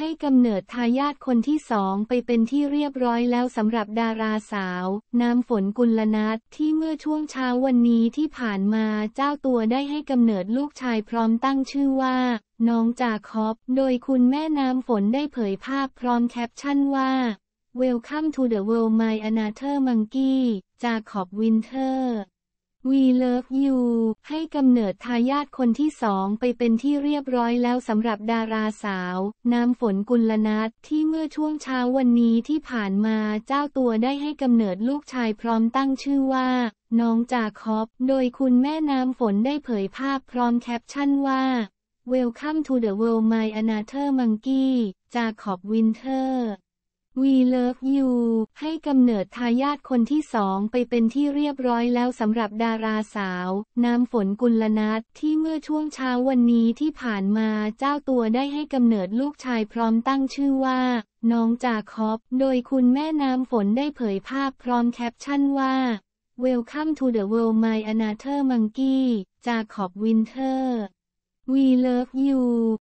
ให้กำเนิดทายาทคนที่สองไปเป็นที่เรียบร้อยแล้วสำหรับดาราสาว น้ำฝนกุลนัทที่เมื่อช่วงเช้าวันนี้ที่ผ่านมาเจ้าตัวได้ให้กำเนิดลูกชายพร้อมตั้งชื่อว่า น้องจาคอบโดยคุณแม่น้ำฝนได้เผยภาพพร้อมแคปชั่นว่า Welcome to the world my another monkey จาคอบวินเทอร์วีเลิฟยูให้กำเนิดทายาทคนที่สองไปเป็นที่เรียบร้อยแล้วสำหรับดาราสาว น้ำฝนกุลนัทที่เมื่อช่วงเช้าวันนี้ที่ผ่านมาเจ้าตัวได้ให้กำเนิดลูกชายพร้อมตั้งชื่อว่า น้องจาคอบ โดยคุณแม่น้ำฝนได้เผยภาพพร้อมแคปชั่นว่า Welcome to the world my another monkey จาคอบวินเทอร์วีเลิฟยูให้กำเนิดทายาทคนที่สองไปเป็นที่เรียบร้อยแล้วสำหรับดาราสาว น้ำฝนกุลนัทที่เมื่อช่วงเช้าวันนี้ที่ผ่านมาเจ้าตัวได้ให้กำเนิดลูกชายพร้อมตั้งชื่อว่า น้องจาคอบ โดยคุณแม่น้ำฝนได้เผยภาพพร้อมแคปชั่นว่า Welcome to the world my another monkey จาคอบวินเทอร์ We love you